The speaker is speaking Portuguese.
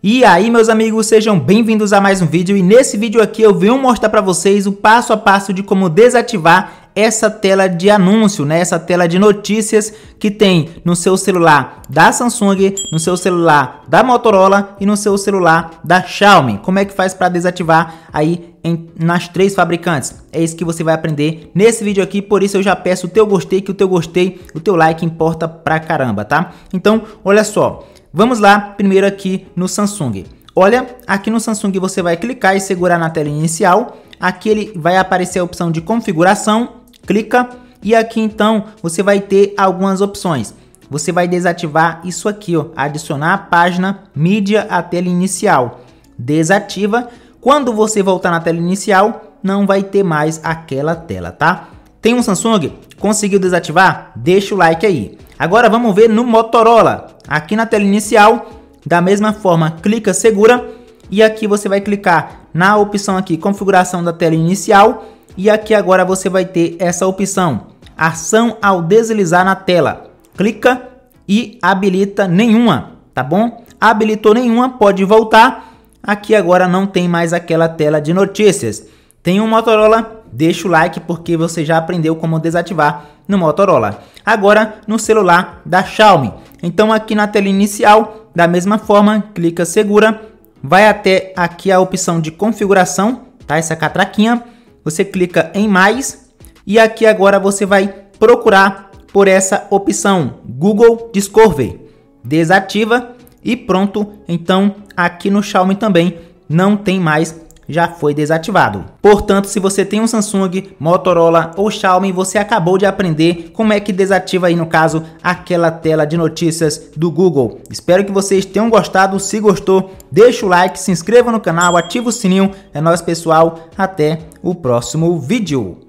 E aí meus amigos, sejam bem-vindos a mais um vídeo e nesse vídeo aqui eu venho mostrar para vocês o passo a passo de como desativar essa tela de anúncio, né? essa tela de notícias que tem no seu celular da Samsung, no seu celular da Motorola e no seu celular da Xiaomi. Como é que faz para desativar aí em, nas três fabricantes? É isso que você vai aprender nesse vídeo aqui, por isso eu já peço o teu gostei, que o teu gostei, o teu like importa pra caramba, tá? Então, olha só, Vamos lá, primeiro aqui no Samsung. Olha, aqui no Samsung você vai clicar e segurar na tela inicial. Aqui ele vai aparecer a opção de configuração, clica. E aqui então você vai ter algumas opções. Você vai desativar isso aqui, ó, adicionar a página mídia à tela inicial. Desativa. Quando você voltar na tela inicial, não vai ter mais aquela tela, tá? Tem um Samsung? Conseguiu desativar? Deixa o like aí. Agora vamos ver no Motorola. Aqui na tela inicial, da mesma forma, clica segura e aqui você vai clicar na opção aqui configuração da tela inicial e aqui agora você vai ter essa opção ação ao deslizar na tela. Clica e habilita nenhuma, tá bom? Habilitou nenhuma, pode voltar. Aqui agora não tem mais aquela tela de notícias. Tem um Motorola? Deixa o like porque você já aprendeu como desativar no Motorola. Agora no celular da Xiaomi. Então aqui na tela inicial, da mesma forma, clica segura, vai até aqui a opção de configuração, tá? Essa catraquinha, você clica em mais e aqui agora você vai procurar por essa opção Google Discovery. Desativa e pronto. Então aqui no Xiaomi também não tem mais já foi desativado. Portanto, se você tem um Samsung, Motorola ou Xiaomi, você acabou de aprender como é que desativa aí no caso aquela tela de notícias do Google. Espero que vocês tenham gostado. Se gostou, deixa o like, se inscreva no canal, ativa o sininho. É nós pessoal, até o próximo vídeo.